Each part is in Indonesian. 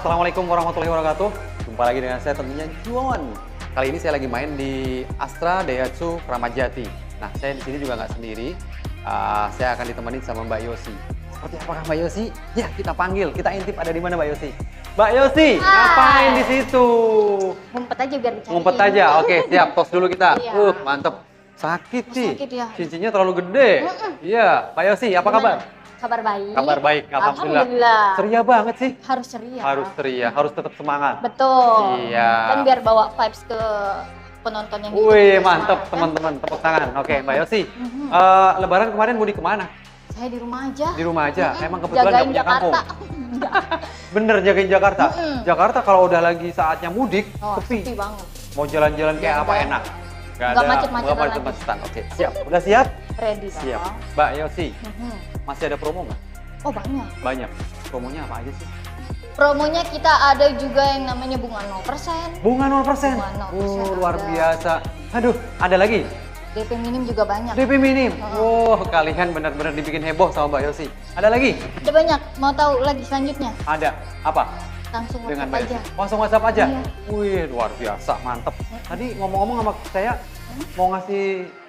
Assalamualaikum warahmatullahi wabarakatuh. Jumpa lagi dengan saya tentunya Juan. Kali ini saya lagi main di Astra Daihatsu Jati. Nah, saya di sini juga nggak sendiri. Uh, saya akan ditemani sama Mbak Yosi. Seperti apakah Mbak Yosi? Ya, kita panggil. Kita intip ada di mana Mbak Yosi? Mbak Yosi, Hai. ngapain di situ? Ngumpet aja biar dicari. Ngumpet aja. Oke, siap. Tos dulu kita. Iya. Uh, mantep. Sakit sih. Sakit ya. Cincinnya terlalu gede. Iya. Mm -mm. Mbak Yosi, apa Gimana? kabar? Kabar baik. Kabar baik, alhamdulillah. alhamdulillah. Ceria banget sih. Harus ceria. Harus ceria, harus tetap semangat. Betul. Iya. Dan biar bawa vibes ke penonton yang Wih, gitu. mantep teman-teman, kan? tepuk tangan. Oke, okay, Mbak Yosi. Mm-hmm. Uh, lebaran kemarin mudik kemana? Saya di rumah aja. Di rumah aja. Mm-hmm. Emang kebetulan jagain punya Jakarta. kampung. Bener jagain Jakarta. Mm-hmm. Jakarta kalau udah lagi saatnya mudik, oh, sepi. sepi banget. Mau jalan-jalan kayak ya, apa ya. enak. Gak, gak macet-macetan macet Oke, okay. siap. Udah siap? Ready. Siap. Mbak Yosi, mm-hmm. Masih ada promo nggak? Oh banyak. Banyak. Promonya apa aja sih? Promonya kita ada juga yang namanya bunga 0%. Bunga 0%? Bunga 0%. Uh, luar ada. biasa. Aduh, ada lagi? DP minim juga banyak. DP minim? Oh. Wow, kalian benar-benar dibikin heboh sama Mbak Yosi. Ada lagi? Ada banyak. Mau tahu lagi selanjutnya? Ada. Apa? Langsung WhatsApp Dengan aja. Langsung WhatsApp aja? Iya. Wih, luar biasa. Mantep. Iya. Tadi ngomong-ngomong sama saya, hmm? mau ngasih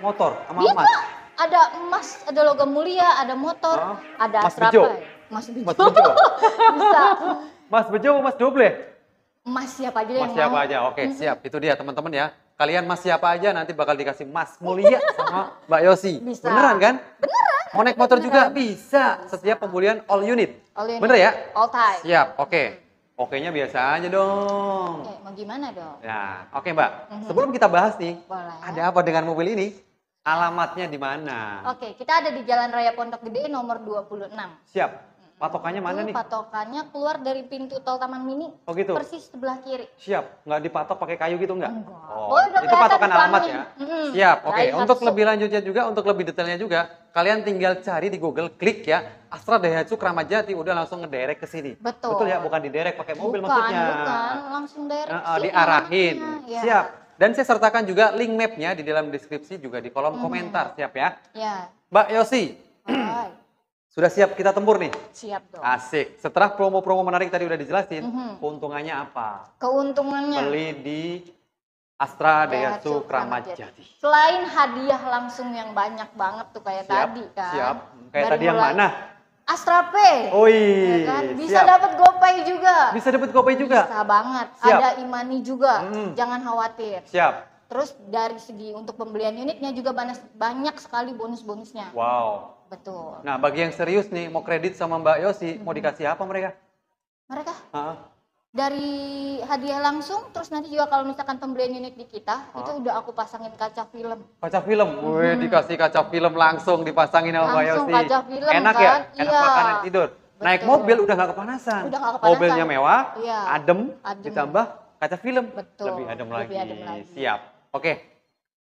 motor sama Amat. Iya, ada emas, ada logam mulia, ada motor, huh? ada mas bejo. Mas bejo. Mas bejo. Bisa. Mas bejo, mas doble. Mas siapa aja mas yang Mas siapa mau. aja. Oke, siap. Itu dia teman-teman ya. Kalian mas siapa aja nanti bakal dikasih mas mulia sama Mbak Yosi. Bisa. Beneran kan? Beneran. naik motor Beneran. juga bisa. bisa. Setiap pembelian all unit. All unit. Bener ya? All time. Siap. Oke. Okay. Oke-nya biasa aja dong. Oke, mau gimana dong? Nah, oke Mbak. Mm -hmm. Sebelum kita bahas nih, Boleh. ada apa dengan mobil ini? Alamatnya di mana? Oke, kita ada di Jalan Raya Pondok Gede nomor 26. Siap. Patokannya mana nih? Patokannya keluar dari pintu tol Taman Mini. Oh gitu. Persis sebelah kiri. Siap. Nggak dipatok pakai kayu gitu nggak? Enggak. Oh, oh itu patokan alamat ya. mm Siap. Oke. Okay. Untuk lebih lanjutnya juga, untuk lebih detailnya juga, kalian tinggal cari di Google, klik ya. Astra Daihatsu Kramajati udah langsung ngederek ke sini. Betul. Betul ya, bukan diderek pakai mobil bukan, maksudnya. Bukan, langsung derek. Uh, uh, diarahin. Ya. Siap. Dan saya sertakan juga link mapnya di dalam deskripsi juga di kolom hmm. komentar. Siap ya? Iya. Mbak Yosi. Sudah siap kita tempur nih? Siap dong. Asik. Setelah promo-promo menarik tadi udah dijelasin, mm -hmm. keuntungannya apa? Keuntungannya? Beli di Astra Daihatsu Kramat Jati. Selain hadiah langsung yang banyak banget tuh kayak siap, tadi kan. Siap. Kayak Dari tadi mulai, yang mana? Astrape. Oh iya. kan? Bisa dapat GoPay juga. Bisa dapat GoPay juga. Bisa banget. Siap. Ada Imani e juga. Hmm. Jangan khawatir. Siap. Terus dari segi untuk pembelian unitnya juga banyak, banyak sekali bonus-bonusnya. Wow. Betul. Nah, bagi yang serius nih mau kredit sama Mbak Yosi, hmm. mau dikasih apa mereka? Mereka? Ha dari hadiah langsung terus nanti juga kalau misalkan pembelian unit di kita Hah? itu udah aku pasangin kaca film kaca film hmm. dikasih kaca film langsung dipasangin sama Mbak Yosi kaca film enak ya? kan? ya enak iya. makan dan tidur Betul. naik mobil udah gak kepanasan. Udah gak kepanasan mobilnya mewah iya. adem, adem ditambah kaca film Betul. lebih adem lebih adem lagi. siap oke okay.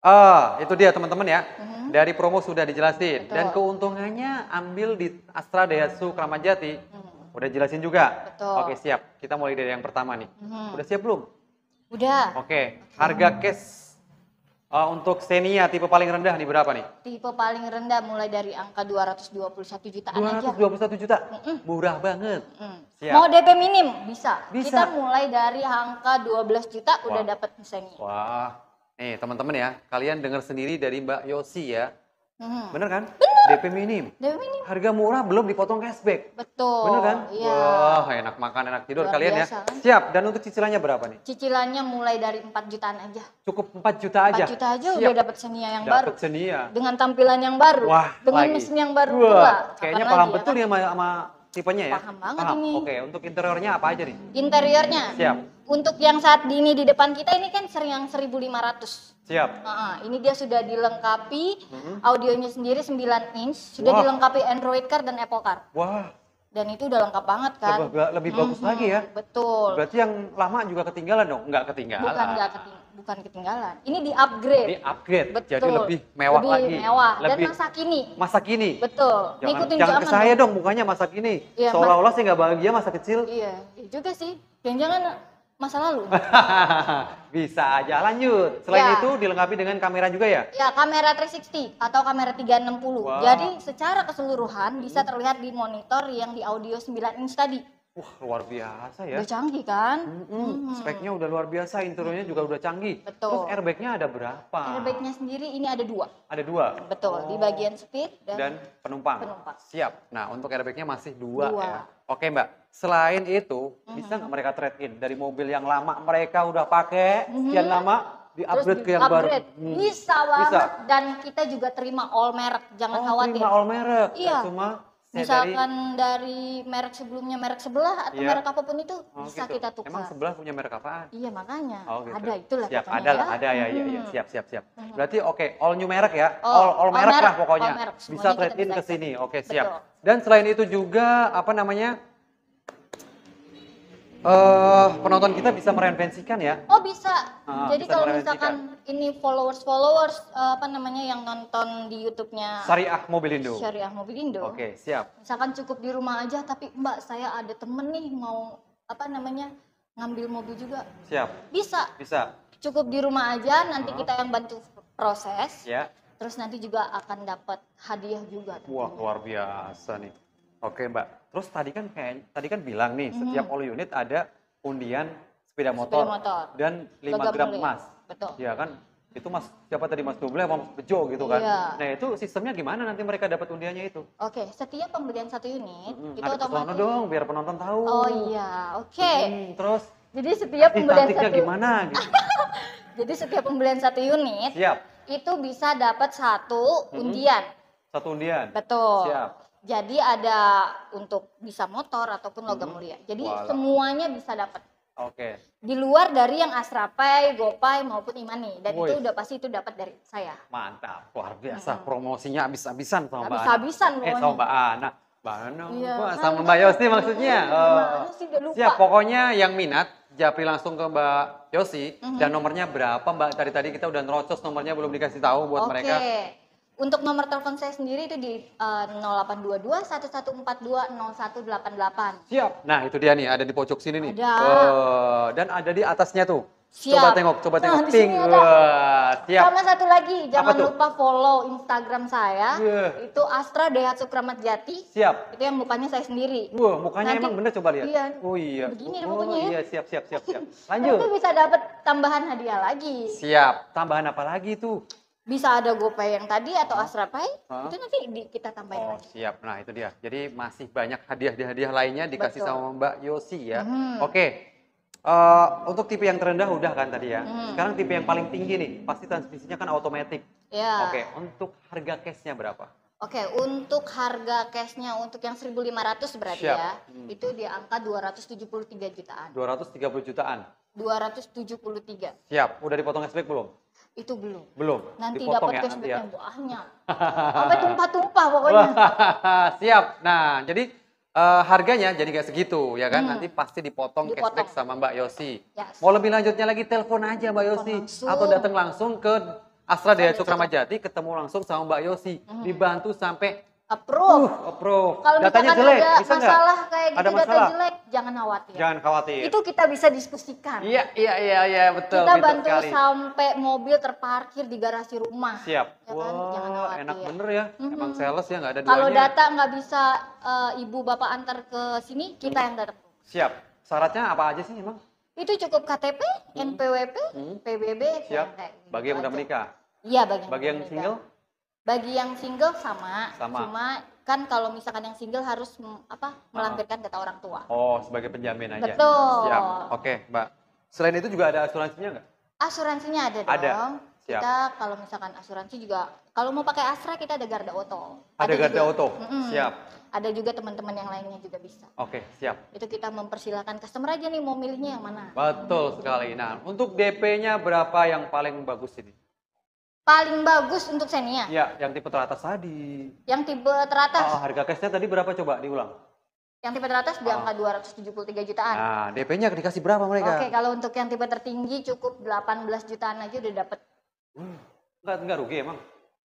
Ah, itu dia teman-teman ya. Mm-hmm. Dari promo sudah dijelasin Betul. dan keuntungannya ambil di Astra Daihatsu Kramat Jati. Mm-hmm Udah jelasin juga? Betul. Oke, siap. Kita mulai dari yang pertama nih. Hmm. Udah siap belum? Udah. Oke, okay. harga mm-hmm. cash uh, untuk Xenia tipe paling rendah nih berapa nih? Tipe paling rendah mulai dari angka 221 jutaan 221 aja. 221 juta? Mm -mm. Murah banget. Mm -mm. Siap. Mau DP minim? Bisa. Bisa. Kita mulai dari angka 12 juta Wah. udah dapat Xenia. Wah. Nih teman-teman ya, kalian dengar sendiri dari Mbak Yosi ya. Hmm. Bener kan? Bener. DP minim. DP minim. Harga murah belum dipotong cashback. Betul. Bener kan? Iya. Wah, enak makan, enak tidur Luar kalian ya. biasa, ya. Kan? Siap. Dan untuk cicilannya berapa nih? Cicilannya mulai dari 4 jutaan aja. Cukup 4 juta aja. 4 juta aja Siap. udah dapat senia yang dapet baru. Dapat senia. Dengan tampilan yang baru. Wah, dengan lagi. mesin yang baru Wah, pula. Kayaknya paham lagi, ya betul kan? ya sama, sama tipenya ya. Paham banget paham. ini. Oke, untuk interiornya apa aja nih? Interiornya. Siap untuk yang saat ini di depan kita ini kan sering yang 1500. Siap. ini dia sudah dilengkapi mm-hmm. audionya sendiri 9 inch, sudah wow. dilengkapi Android Car dan Apple Car. Wah. Dan itu udah lengkap banget kan? Lebih, lebih bagus hmm lagi ya. Betul. Berarti yang lama juga ketinggalan dong? Enggak ketinggalan. Bukan nggak ketinggalan. bukan ketinggalan. Ini di upgrade. Di upgrade. Betul. Jadi lebih mewah lebih lagi. Mewah. Lebih dan masa kini. Masa kini. Betul. Jangan, Ngikutin jangan ke saya dong mukanya masa kini. Ya, Seolah-olah sih nggak bahagia masa kecil. Iya, iya juga sih. Jangan-jangan masa lalu. Bisa aja lanjut. Selain ya. itu dilengkapi dengan kamera juga ya? Ya, kamera 360 atau kamera 360. Wow. Jadi secara keseluruhan bisa terlihat di monitor yang di audio 9 inch tadi. Wah, luar biasa ya. Udah canggih kan? Mm -hmm. hmm. Speknya udah luar biasa, interiornya juga udah canggih. Betul. Terus airbagnya ada berapa? Airbagnya sendiri ini ada dua. Ada dua? Betul, oh. di bagian speed dan, dan penumpang. penumpang. Siap. Nah, untuk airbagnya masih dua, dua. ya. Oke mbak, Selain itu, uh-huh. bisa nggak mereka trade in dari mobil yang lama mereka udah pakai mm sekian lama di upgrade ke yang upgrade. baru? Hmm. Bisa banget bisa. dan kita juga terima all merek, jangan oh, khawatir. Terima all merek. Iya. Cuma eh, misalkan dari, dari merek sebelumnya merek sebelah atau yeah. merek apapun itu oh, bisa gitu. kita tukar. Emang sebelah punya merek apaan? Iya makanya oh, gitu. ada itulah. Siap ada lah ya. ada ya, hmm. ya ya mhm. siap siap siap. Uh-huh. Berarti oke okay, all new merek ya all oh, all, all, all merek, lah pokoknya all merek. bisa trade in ke sini oke siap. Dan selain itu juga apa namanya uh, penonton kita bisa mereinvensikan ya? Oh bisa. Uh, Jadi bisa kalau misalkan ini followers followers uh, apa namanya yang nonton di YouTube-nya Syariah Mobilindo. Syariah Mobilindo. Oke okay, siap. Misalkan cukup di rumah aja, tapi Mbak saya ada temen nih mau apa namanya ngambil mobil juga. Siap. Bisa. Bisa. Cukup di rumah aja, nanti uh -huh. kita yang bantu proses. Ya. Yeah. Terus nanti juga akan dapat hadiah juga. Wah luar biasa nih. Oke okay, Mbak. Terus tadi kan kayak tadi kan bilang nih mm -hmm. setiap all unit ada undian sepeda motor, sepeda motor. dan 5 gram emas. Betul. Iya kan? Itu Mas siapa tadi Mas Doble sama Mas Bejo gitu kan. Iya. Nah, itu sistemnya gimana nanti mereka dapat undiannya itu? Oke, setiap pembelian satu unit mm -hmm. itu Ada otomatis dong biar penonton tahu. Oh iya, oke. Okay. Hmm, terus jadi setiap pembelian satu gimana gitu. Jadi setiap pembelian satu unit Siap. itu bisa dapat satu mhm. undian. Mm -hmm. Satu undian. Betul. Siap. Jadi ada untuk bisa motor ataupun logam hmm. mulia. Jadi Walah. semuanya bisa dapat. Oke. Okay. Di luar dari yang Asrapai, Gopay maupun Imani dan Woy. itu udah pasti itu dapat dari saya. Mantap, luar biasa. Hmm. Promosinya habis-habisan sama Mbak. Habis-habisan Eh, sama Mbak Ana. Mbak Ana iya, sama, sama Mbak Yosi maksudnya. Uh, Siap, pokoknya yang minat japri langsung ke Mbak Yosi mm -hmm. dan mhm. nomornya berapa Mbak? Tadi tadi kita udah nerocos nomornya belum dikasih tahu buat okay. mereka. Untuk nomor telepon saya sendiri itu di uh, 0822 1142 0188. Siap. Nah, itu dia nih, ada di pojok sini nih. Ada. Oh, dan ada di atasnya tuh. Siap. Coba tengok, coba nah, tengok. Nah, Ting. Wah, siap. Sama satu lagi, jangan lupa follow Instagram saya. Yeah. Itu Astra Daihatsu Kramat Jati. Siap. Itu yang mukanya saya sendiri. Wah, mukanya Nanti, emang bener coba lihat. Iya. Oh iya. Begini oh, mukanya. Ya. Iya, siap, siap, siap, siap. Lanjut. Nanti bisa dapat tambahan hadiah lagi. Siap. Tambahan apa lagi tuh? bisa ada GoPay yang tadi atau AsraPay huh? itu nanti di, kita tambahin oh, lagi. siap nah itu dia jadi masih banyak hadiah-hadiah lainnya dikasih Betul. sama Mbak Yosi ya hmm. oke Uh, untuk tipe yang terendah udah kan tadi ya. Hmm. Sekarang tipe yang paling tinggi nih, pasti transmisinya kan otomatis. Yeah. Oke, untuk harga cashnya berapa? Oke, okay, untuk harga cashnya untuk yang 1.500 berarti Siap. ya, hmm. itu di angka 273 jutaan. 230 jutaan. 273. Siap, udah dipotong cashback belum? Itu belum. Belum. Nanti dapat ya, cashback ya. yang banyak. Sampai tumpah-tumpah pokoknya. Siap. Nah, jadi uh, harganya jadi kayak segitu ya kan hmm. nanti pasti dipotong, dipotong cashback sama Mbak Yosi. Yes. Mau lebih lanjutnya lagi telepon aja Mbak Yosi atau datang langsung ke Astra Daya Cukramajati ketemu langsung sama Mbak Yosi hmm. dibantu sampai approve. Uh, approve. Kalau datanya ada bisa masalah gak? kayak gitu ada masalah. data jelek, jangan khawatir. Jangan khawatir. Itu kita bisa diskusikan. Iya, iya, iya, iya, betul. Kita bantu betul sampai mobil terparkir di garasi rumah. Siap. Ya kan? jangan khawatir. Enak bener ya. Mm-hmm. Emang sales ya nggak ada Kalau data nggak bisa uh, ibu bapak antar ke sini, kita yang datang. Siap. Syaratnya apa aja sih emang? Itu cukup KTP, NPWP, hmm. PBB, Siap. Gitu bagi yang udah menikah. Iya, bagi yang, bagi yang single. Bagi yang single sama, sama. cuma kan kalau misalkan yang single harus apa ah. melampirkan data orang tua. Oh, sebagai penjamin aja. Betul. Siap. Oke, Mbak. Selain itu juga ada asuransinya nggak? Asuransinya ada, ada. dong. Siap. Kita kalau misalkan asuransi juga kalau mau pakai Astra kita ada Garda Oto. Ada, ada Garda juga, Oto. Mm hmm siap. Ada juga teman-teman yang lainnya juga bisa. Oke, siap. Itu kita mempersilahkan customer aja nih mau milihnya yang mana. Betul sekali. Nah, untuk DP-nya berapa yang paling bagus ini? paling bagus untuk Xenia? Ya, yang tipe teratas tadi. Yang tipe teratas? Oh, harga cashnya tadi berapa coba diulang? Yang tipe teratas di angka oh. 273 jutaan. Nah, DP-nya dikasih berapa mereka? Oke, kalau untuk yang tipe tertinggi cukup 18 jutaan aja udah dapet. Hmm. Uh, enggak, enggak rugi emang?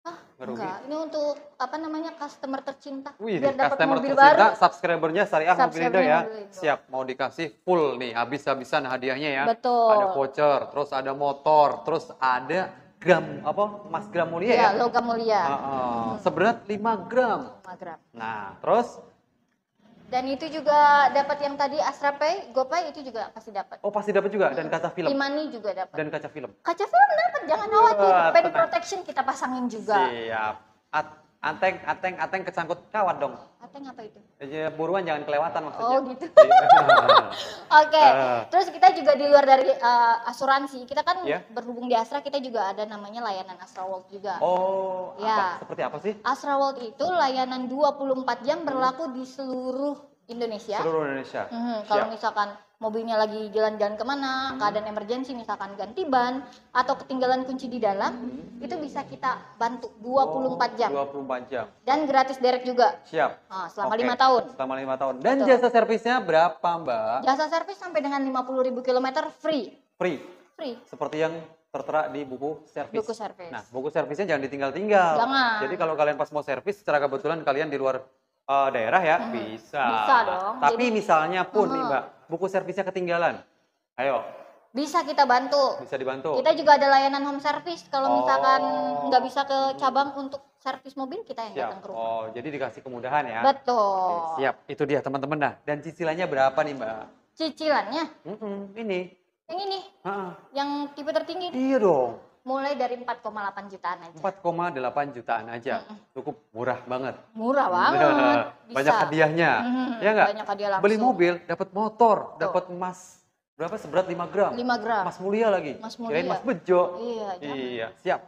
Hah? Enggak, rugi. Ini untuk apa namanya customer tercinta. Wih, biar dapat mobil tercinta, baru. subscribernya Syariah Mobil Indo ya. Siap, mau dikasih full nih habis-habisan hadiahnya ya. Betul. Ada voucher, terus ada motor, terus ada gram apa emas gram mulia ya, ya? logam mulia uh, uh, seberat 5 gram 5 gram nah terus dan itu juga dapat yang tadi Astrapay, GoPay itu juga pasti dapat. Oh, pasti dapat juga dan kaca film. Imani juga dapat. Dan kaca film. Kaca film dapat, jangan khawatir. Iya, Pen protection kita pasangin juga. Siap. At Ateng, ateng, ateng kesangkut kawat dong. Ateng apa itu? Ya, buruan jangan kelewatan maksudnya. Oh gitu. Iya. Oke, okay. uh, eh. terus kita juga di luar dari uh, asuransi, kita kan yeah. berhubung di Astra, kita juga ada namanya layanan Astra World juga. Oh, ya. Apa, iya. seperti apa sih? Astra World itu layanan 24 jam berlaku di seluruh Indonesia. Seluruh Indonesia. Mm -hmm. Kalau misalkan mobilnya lagi jalan-jalan kemana, hmm. keadaan emergensi misalkan ganti ban atau ketinggalan kunci di dalam, hmm. itu bisa kita bantu 24 jam. 24 jam. Dan gratis derek juga. Siap. Nah, selama lima 5 tahun. Selama lima tahun. Dan Betul. jasa servisnya berapa, Mbak? Jasa servis sampai dengan 50.000 km free. Free. Free. Seperti yang tertera di buku servis. Buku servis. Nah, buku servisnya jangan ditinggal-tinggal. Jangan. Jadi kalau kalian pas mau servis secara kebetulan kalian di luar uh, daerah ya, hmm. bisa. Bisa dong. Tapi Jadi, misalnya pun uh, nih, Mbak buku servisnya ketinggalan. Ayo. Bisa kita bantu. Bisa dibantu. Kita juga ada layanan home service kalau oh. misalkan nggak bisa ke cabang untuk servis mobil kita yang siap. datang ke rumah. Oh, jadi dikasih kemudahan ya. Betul. Oke, siap, itu dia teman-teman nah. Dan cicilannya berapa nih, Mbak? Cicilannya? Mm -mm, ini. Yang ini. Ha -ha. Yang tipe tertinggi. Iya dong mulai dari 4,8 jutaan aja. 4,8 jutaan aja. Mm -mm. Cukup murah banget. Murah banget. Bisa. Banyak hadiahnya. Mm -hmm. Ya enggak? Banyak hadiah langsung. Beli mobil, dapat motor, dapat emas berapa seberat 5 gram. 5 gram. Mas Mulia lagi. Mas Mulia. Kirain Mas Bejo. Iya, Iya, siap.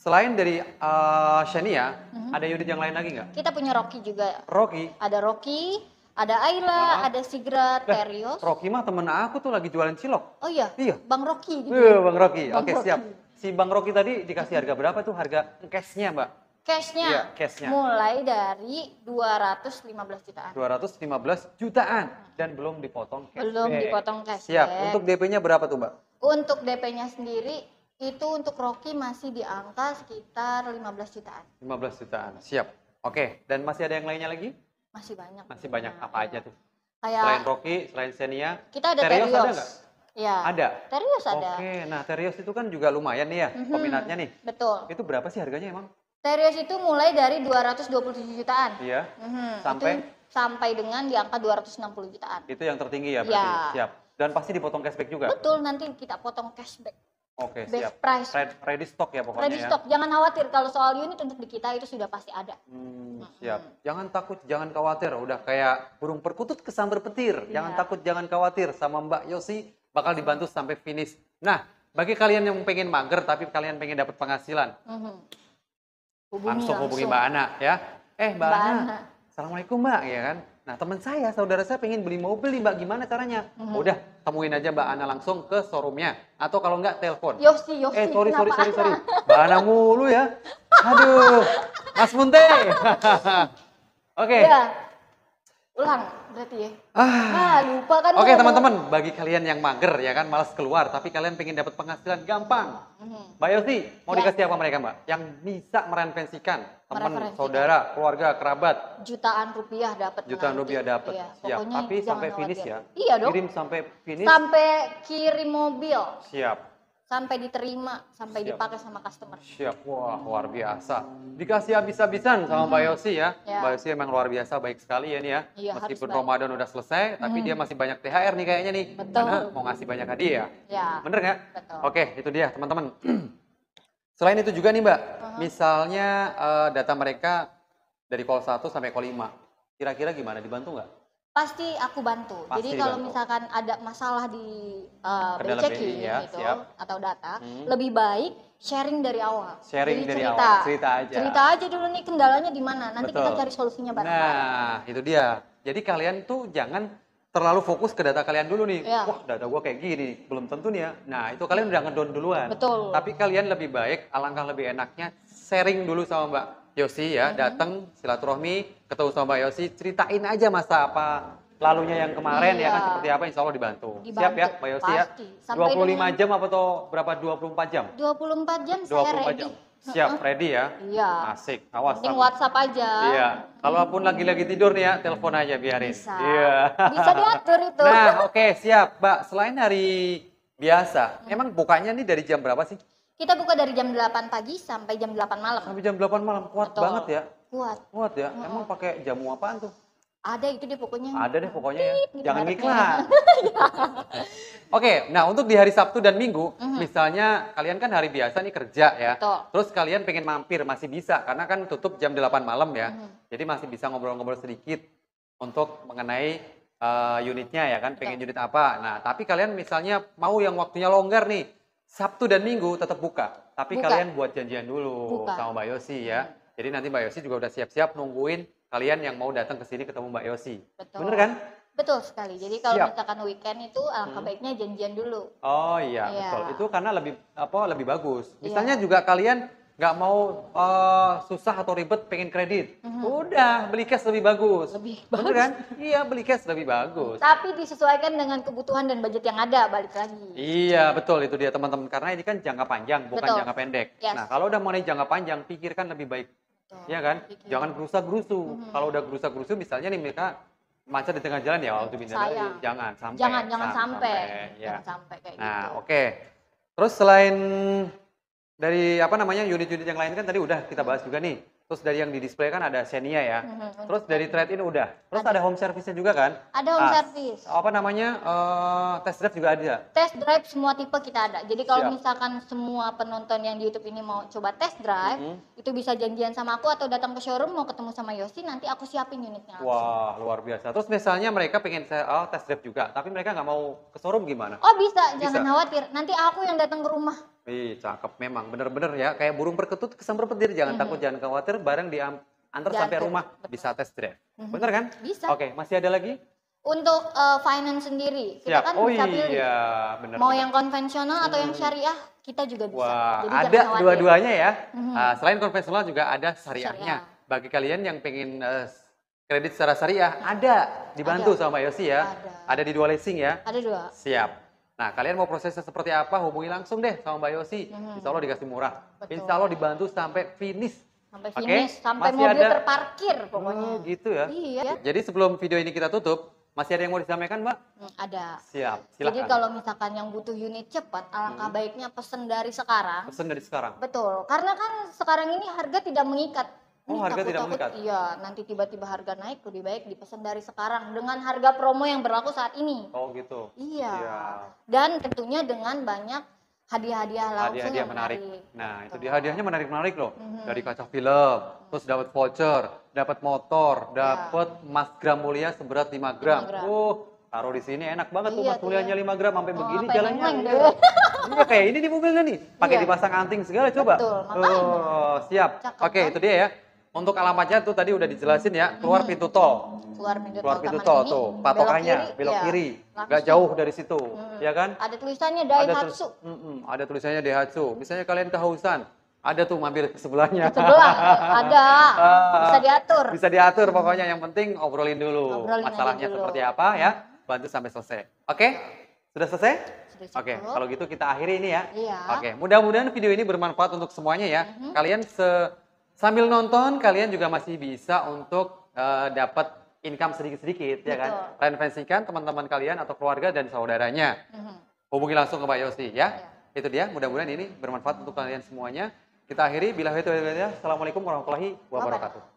Selain dari uh, Shania, mm -hmm. ada unit yang lain lagi nggak? Kita punya Rocky juga. Rocky. Ada Rocky, ada Ayla, -huh. Ah. ada Sigra, Terios. Rocky mah temen aku tuh lagi jualan cilok. Oh iya? Iya. Bang Rocky. Gitu. Uh, Bang Rocky, oke okay, siap si Bang Rocky tadi dikasih harga berapa tuh harga cashnya Mbak? Cashnya? Iya, cashnya. Mulai dari 215 jutaan. 215 jutaan dan belum dipotong cash. Belum dipotong cash. Siap. Untuk DP-nya berapa tuh Mbak? Untuk DP-nya sendiri itu untuk Rocky masih di angka sekitar 15 jutaan. 15 jutaan, siap. Oke, dan masih ada yang lainnya lagi? Masih banyak. Masih banyak, apa iya. aja tuh? Kayak, selain Rocky, selain Xenia, kita ada Terios, Terios ada nggak? ya Ada. Terios ada. Oke, nah Terios itu kan juga lumayan nih ya mm-hmm. peminatnya nih. Betul. Itu berapa sih harganya emang? Terios itu mulai dari 227 jutaan. Iya. Mm-hmm. Sampai itu, sampai dengan di angka 260 jutaan. Itu yang tertinggi ya berarti. Ya. Siap. Dan pasti dipotong cashback juga. Betul, nanti kita potong cashback. Oke, Best siap. price. Red, ready stock ya pokoknya. Ready ya. stock. Jangan khawatir kalau soal unit untuk di kita itu sudah pasti ada. Hmm, mhm. siap. Hmm. Jangan takut, jangan khawatir. Udah kayak burung perkutut kesambar petir. Ya. Jangan iya. takut, jangan khawatir sama Mbak Yosi bakal dibantu sampai finish. Nah, bagi kalian yang pengen mager tapi kalian pengen dapat penghasilan, mm-hmm. hubungi langsung, hubungi Mbak Ana ya. Eh Mbak, Mbak Ana, Ana, assalamualaikum Mbak ya kan. Nah teman saya, saudara saya pengen beli mobil nih Mbak, gimana caranya? Mm Udah temuin aja Mbak Ana langsung ke showroomnya atau kalau enggak telepon. Yosi, Yosi. Eh sorry sorry sorry sorry, Mbak Ana mulu ya. Aduh, Mas Munte. Oke. okay. Ya. Ulang berarti ya. Ah, ah lupa kan. Oke, okay, teman-teman, bagi kalian yang mager ya kan, malas keluar, tapi kalian pengen dapat penghasilan gampang. Hmm. Mbak Yosi, mau ya. dikasih apa mereka, Mbak? Yang bisa merenvensikan teman, saudara, keluarga, kerabat. Jutaan rupiah dapat. Jutaan rupiah dapat. Iya, Siap. Tapi sampai finish ya. Iya dong. Kirim sampai finish. Sampai kirim mobil. Siap sampai diterima, sampai Siap. dipakai sama customer. Siap, wah luar biasa. Dikasih habis-habisan sama hmm. Mbak Yosi ya. Yeah. Mbak Yosi emang luar biasa, baik sekali ya nih ya. Yeah, Meskipun Ramadan udah selesai, tapi hmm. dia masih banyak THR nih kayaknya nih. Betul. Karena mau ngasih banyak hadiah. Ya. Bener nggak? Betul. Oke, itu dia teman-teman. Selain itu juga nih Mbak, uh -huh. misalnya uh, data mereka dari call 1 sampai call 5, kira-kira gimana, dibantu nggak? pasti aku bantu. Pasti Jadi kalau bantu. misalkan ada masalah di uh, BCK ya, gitu siap. atau data, hmm. lebih baik sharing dari awal. Sharing Jadi dari cerita. awal, cerita aja. Cerita aja dulu nih kendalanya di mana, nanti Betul. kita cari solusinya bareng Nah, itu dia. Jadi kalian tuh jangan terlalu fokus ke data kalian dulu nih. Ya. Wah, data gua kayak gini, belum tentu nih ya. Nah, itu kalian udah ngedown duluan. Betul. Tapi kalian lebih baik alangkah lebih enaknya sharing dulu sama Mbak Yosi ya, mm-hmm. datang silaturahmi, ketemu sama Mbak Yosi, ceritain aja masa apa lalunya yang kemarin iya. ya kan iya. seperti apa insya Allah dibantu. dibantu. Siap ya Mbak Yosi ya? 25 dengan... jam apa atau berapa 24 jam? 24 jam 24 saya ready. Jam. Siap, ready ya? Iya. Asik, awas. Mending WhatsApp aja. Iya. Kalaupun mm-hmm. hmm. lagi-lagi tidur nih ya, telepon aja biarin. Bisa. Iya. Bisa diatur itu. Nah, oke, okay, siap. Mbak, selain hari biasa, mm-hmm. emang bukanya nih dari jam berapa sih? Kita buka dari jam 8 pagi sampai jam 8 malam. Sampai jam 8 malam. Kuat Betul. banget ya. Kuat. Kuat ya. Emang pakai jamu apaan tuh? Ada itu deh pokoknya. Ada deh pokoknya ya. Gitu Jangan iklan. Iya. Oke, nah untuk di hari Sabtu dan Minggu, mm-hmm. misalnya kalian kan hari biasa nih kerja ya. Betul. Terus kalian pengen mampir masih bisa karena kan tutup jam 8 malam ya. Mm-hmm. Jadi masih bisa ngobrol-ngobrol sedikit untuk mengenai uh, unitnya ya kan, pengen unit apa. Nah, tapi kalian misalnya mau yang waktunya longgar nih, Sabtu dan Minggu tetap buka, tapi buka. kalian buat janjian dulu buka. sama Mbak Yosi ya. Hmm. Jadi nanti Mbak Yosi juga udah siap-siap nungguin kalian yang mau datang ke sini ketemu Mbak Yosi. Betul. Bener kan? Betul sekali. Jadi kalau Siap. misalkan weekend itu alangkah hmm. baiknya janjian dulu. Oh iya, ya. betul. Itu karena lebih apa lebih bagus. Iya. Misalnya ya. juga kalian nggak mau uh, susah atau ribet pengen kredit mm-hmm. udah beli cash lebih bagus lebih bagus Bener kan iya beli cash lebih bagus tapi disesuaikan dengan kebutuhan dan budget yang ada balik lagi iya betul itu dia teman-teman karena ini kan jangka panjang bukan betul. jangka pendek yes. nah kalau udah mau naik jangka panjang pikirkan lebih baik betul. ya kan pikir. jangan gerusa gerusu mm-hmm. kalau udah gerusa gerusu misalnya nih mereka macet di tengah jalan ya waktu pindah jangan sampai jangan jangan sampai, sampai. Ya. jangan sampai kayak nah, gitu oke okay. terus selain dari apa namanya unit-unit yang lain kan tadi udah kita bahas juga nih. Terus dari yang di display kan ada Xenia ya. Mm-hmm. Terus dari trade-in udah. Terus ada, home service-nya juga kan? Ada home ah, service. Apa namanya? Uh, test drive juga ada. Test drive semua tipe kita ada. Jadi kalau misalkan semua penonton yang di YouTube ini mau coba test drive, mm-hmm. itu bisa janjian sama aku atau datang ke showroom mau ketemu sama Yosi nanti aku siapin unitnya. Wah, luar biasa. Terus misalnya mereka pengen oh, test drive juga, tapi mereka nggak mau ke showroom gimana? Oh, bisa. Jangan bisa. khawatir. Nanti aku yang datang ke rumah. Ih, cakep memang, bener-bener ya. Kayak burung perkutut kesambar petir, jangan mm -hmm. takut, jangan khawatir. Barang diantar sampai rumah, bisa tes drive. Mm -hmm. Bener kan? Bisa. Oke, masih ada lagi? Untuk uh, finance sendiri, kita Siap. kan oh, bisa iya, pilih. Iya, bener, Mau bener. yang konvensional atau yang hmm. syariah, kita juga bisa. Wah, Jadi ada dua-duanya ya. Mm -hmm. uh, selain konvensional juga ada syariahnya. Syariah. Bagi kalian yang pengen uh, kredit secara syariah, ada dibantu ada. sama Yosi ya. Ada. ada di dua leasing ya. Ada dua. Siap. Nah, kalian mau prosesnya seperti apa? Hubungi langsung deh sama Mbak Yosi. Hmm. Insya Allah dikasih murah. Betul. Insya Allah dibantu sampai finish. Sampai finish, sampai masih mobil ada... terparkir oh, pokoknya. Hmm, gitu ya. Iya. Jadi sebelum video ini kita tutup, masih ada yang mau disampaikan, Mbak? Hmm, ada. Siap, silahkan. Jadi kalau misalkan yang butuh unit cepat, alangkah hmm. baiknya pesen dari sekarang. Pesen dari sekarang. Betul, karena kan sekarang ini harga tidak mengikat Oh, harga takut, tidak takut, meningkat. Iya, nanti tiba-tiba harga naik lebih baik dipesan dari sekarang dengan harga promo yang berlaku saat ini. Oh, gitu. Iya. iya. Dan tentunya dengan banyak hadiah-hadiah langsung hadiah-hadiah yang menarik. menarik. Nah, gitu. itu dia hadiahnya menarik-menarik loh. Mm-hmm. Dari kaca film, terus dapat voucher, dapat motor, iya. dapat ya. emas gram mulia seberat 5 gram. 5 gram. Oh, taruh di sini enak banget iya, emas mulianya iya. 5 gram sampai oh, begini jalannya. Oke, iya. kayak ini di mobilnya kan nih, pakai iya. dipasang anting segala coba. Betul, Oh, siap. Oke, okay, itu dia ya. Untuk alamatnya tuh tadi udah dijelasin ya, keluar hmm. pintu tol. Keluar pintu tol. keluar pintu tol tuh, patokannya belok iya, kiri, nggak ya, Gak jauh dari situ, hmm. ya kan? Ada tulisannya Daihatsu. Ada, tulis, mm -mm, ada tulisannya Daihatsu. Misalnya kalian kehausan, ada tuh mampir ke sebelahnya. Ke sebelah ada. Ah. Bisa diatur. Bisa diatur pokoknya yang penting obrolin dulu obrolin masalahnya dulu. seperti apa ya, bantu sampai selesai. Oke? Sudah selesai? Oke, okay, kalau gitu kita akhiri ini ya. Iya. Oke, okay, mudah-mudahan video ini bermanfaat untuk semuanya ya. Mm -hmm. Kalian se Sambil nonton kalian juga masih bisa untuk uh, dapat income sedikit-sedikit ya kan. reinvestikan teman-teman kalian atau keluarga dan saudaranya. Mm-hmm. Hubungi langsung ke Pak Yosi ya. Yeah. Itu dia, mudah-mudahan ini bermanfaat untuk kalian semuanya. Kita akhiri bila itu ya, ya. Assalamualaikum warahmatullahi wabarakatuh.